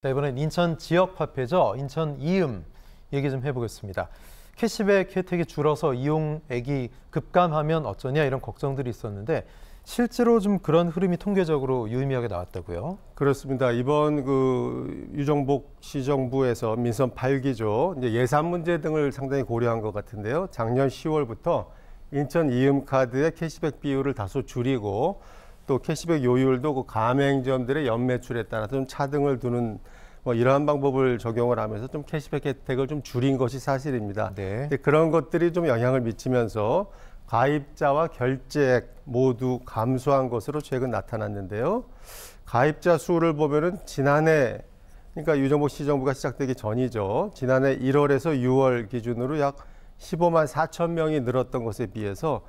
자, 이번엔 인천 지역 화폐죠. 인천 이음 얘기 좀 해보겠습니다. 캐시백 혜택이 줄어서 이용액이 급감하면 어쩌냐 이런 걱정들이 있었는데 실제로 좀 그런 흐름이 통계적으로 유의미하게 나왔다고요? 그렇습니다. 이번 그 유정복 시정부에서 민선 8기조 예산 문제 등을 상당히 고려한 것 같은데요. 작년 10월부터 인천 이음 카드의 캐시백 비율을 다소 줄이고 또 캐시백 요율도 그 가맹점들의 연매출에 따라서 좀 차등을 두는 뭐 이러한 방법을 적용을 하면서 좀 캐시백 혜택을 좀 줄인 것이 사실입니다. 네. 그런 것들이 좀 영향을 미치면서 가입자와 결제액 모두 감소한 것으로 최근 나타났는데요. 가입자 수를 보면은 지난해 그러니까 유정복 시정부가 시작되기 전이죠. 지난해 1월에서 6월 기준으로 약 15만 4천 명이 늘었던 것에 비해서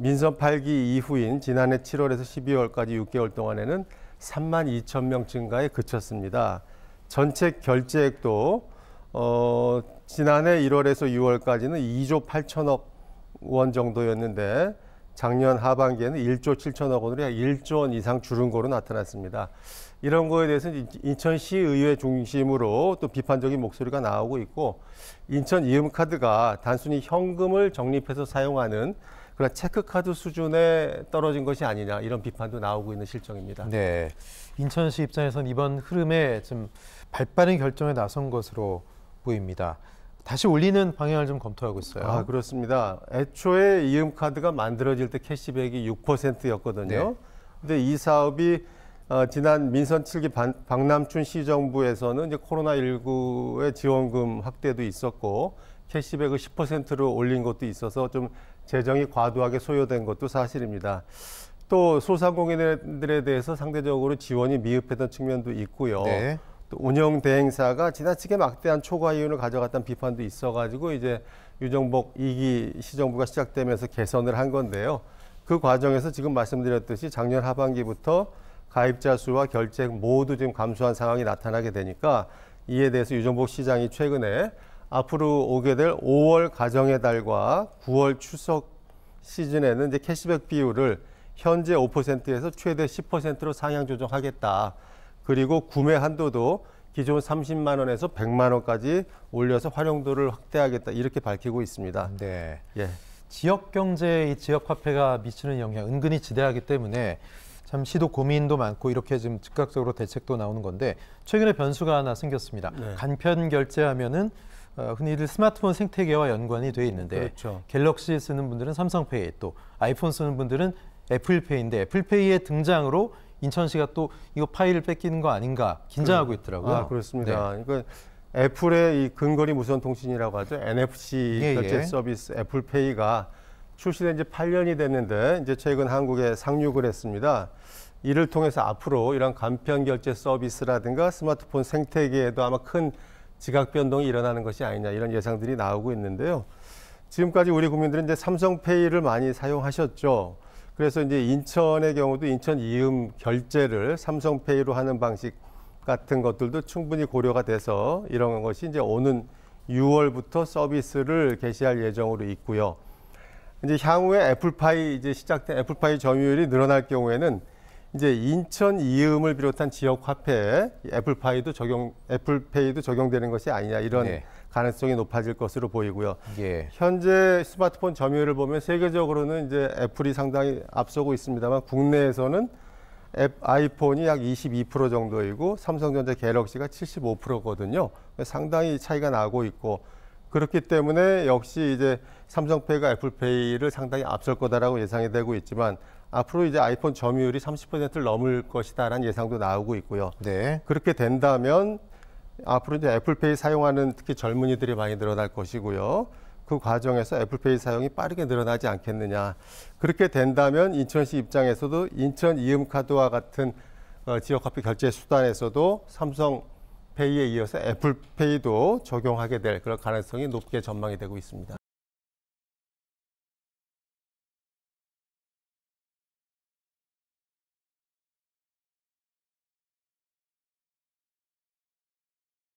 민선 8기 이후인 지난해 7월에서 12월까지 6개월 동안에는 3만 2천 명 증가에 그쳤습니다. 전체 결제액도 어, 지난해 1월에서 6월까지는 2조 8천억 원 정도였는데 작년 하반기에는 1조 7천억 원으로 약 1조 원 이상 줄은 거로 나타났습니다. 이런 거에 대해서는 인천시의회 중심으로 또 비판적인 목소리가 나오고 있고 인천 이음카드가 단순히 현금을 적립해서 사용하는 그러나 체크카드 수준에 떨어진 것이 아니냐 이런 비판도 나오고 있는 실정입니다. 네, 인천시 입장에선 이번 흐름에 좀 발빠른 결정에 나선 것으로 보입니다. 다시 올리는 방향을 좀 검토하고 있어요. 아, 그렇습니다. 애초에 이음카드가 만들어질 때 캐시백이 6%였거든요. 네. 근데 이 사업이 어, 지난 민선 7기 반, 박남춘 시정부에서는 이제 코로나19의 지원금 확대도 있었고 캐시백을 10%로 올린 것도 있어서 좀 재정이 과도하게 소요된 것도 사실입니다. 또 소상공인들에 대해서 상대적으로 지원이 미흡했던 측면도 있고요. 네. 또 운영 대행사가 지나치게 막대한 초과 이윤을 가져갔다는 비판도 있어가지고 이제 유정복 2기 시정부가 시작되면서 개선을 한 건데요. 그 과정에서 지금 말씀드렸듯이 작년 하반기부터 가입자 수와 결제 모두 지금 감소한 상황이 나타나게 되니까 이에 대해서 유정복 시장이 최근에 앞으로 오게 될 5월 가정의 달과 9월 추석 시즌에는 이제 캐시백 비율을 현재 5%에서 최대 10%로 상향 조정하겠다. 그리고 구매 한도도 기존 30만 원에서 100만 원까지 올려서 활용도를 확대하겠다 이렇게 밝히고 있습니다. 네. 예. 지역 경제에 지역 화폐가 미치는 영향 은근히 지대하기 때문에 참 시도 고민도 많고 이렇게 지금 즉각적으로 대책도 나오는 건데 최근에 변수가 하나 생겼습니다. 네. 간편 결제하면은 어, 흔히들 스마트폰 생태계와 연관이 돼 있는데 그렇죠. 갤럭시 쓰는 분들은 삼성페이 또 아이폰 쓰는 분들은 애플페이인데 애플페이의 등장으로 인천시가 또 이거 파일을 뺏기는 거 아닌가 긴장하고 있더라고요. 아, 그렇습니다. 네. 그러니까 애플의 이 근거리 무선 통신이라고 하죠. NFC 예, 예. 결제 예. 서비스 애플페이가 출시된 지 8년이 됐는데 이제 최근 한국에 상륙을 했습니다. 이를 통해서 앞으로 이런 간편 결제 서비스라든가 스마트폰 생태계에도 아마 큰 지각 변동이 일어나는 것이 아니냐 이런 예상들이 나오고 있는데요. 지금까지 우리 국민들은 이제 삼성페이를 많이 사용하셨죠. 그래서 이제 인천의 경우도 인천 이음 결제를 삼성페이로 하는 방식 같은 것들도 충분히 고려가 돼서 이런 것이 이제 오는 6월부터 서비스를 개시할 예정으로 있고요. 이제 향후에 애플파이 이제 시작된 애플파이 점유율이 늘어날 경우에는 이제 인천 이음을 비롯한 지역 화폐에 애플파이도 적용 애플페이도 적용되는 것이 아니냐 이런 네. 가능성이 높아질 것으로 보이고요. 예. 현재 스마트폰 점유율을 보면 세계적으로는 이제 애플이 상당히 앞서고 있습니다만 국내에서는 앱, 아이폰이 약 22% 정도이고 삼성전자 갤럭시가 75%거든요. 상당히 차이가 나고 있고 그렇기 때문에 역시 이제 삼성페이가 애플페이를 상당히 앞설 거다라고 예상이 되고 있지만 앞으로 이제 아이폰 점유율이 30%를 넘을 것이다라는 예상도 나오고 있고요. 네. 그렇게 된다면 앞으로 이제 애플페이 사용하는 특히 젊은이들이 많이 늘어날 것이고요. 그 과정에서 애플페이 사용이 빠르게 늘어나지 않겠느냐. 그렇게 된다면 인천시 입장에서도 인천 이음카드와 같은 어, 지역화폐 결제 수단에서도 삼성 페이에 이어서 애플페이도 적용하게 될 그런 가능성이 높게 전망이 되고 있습니다.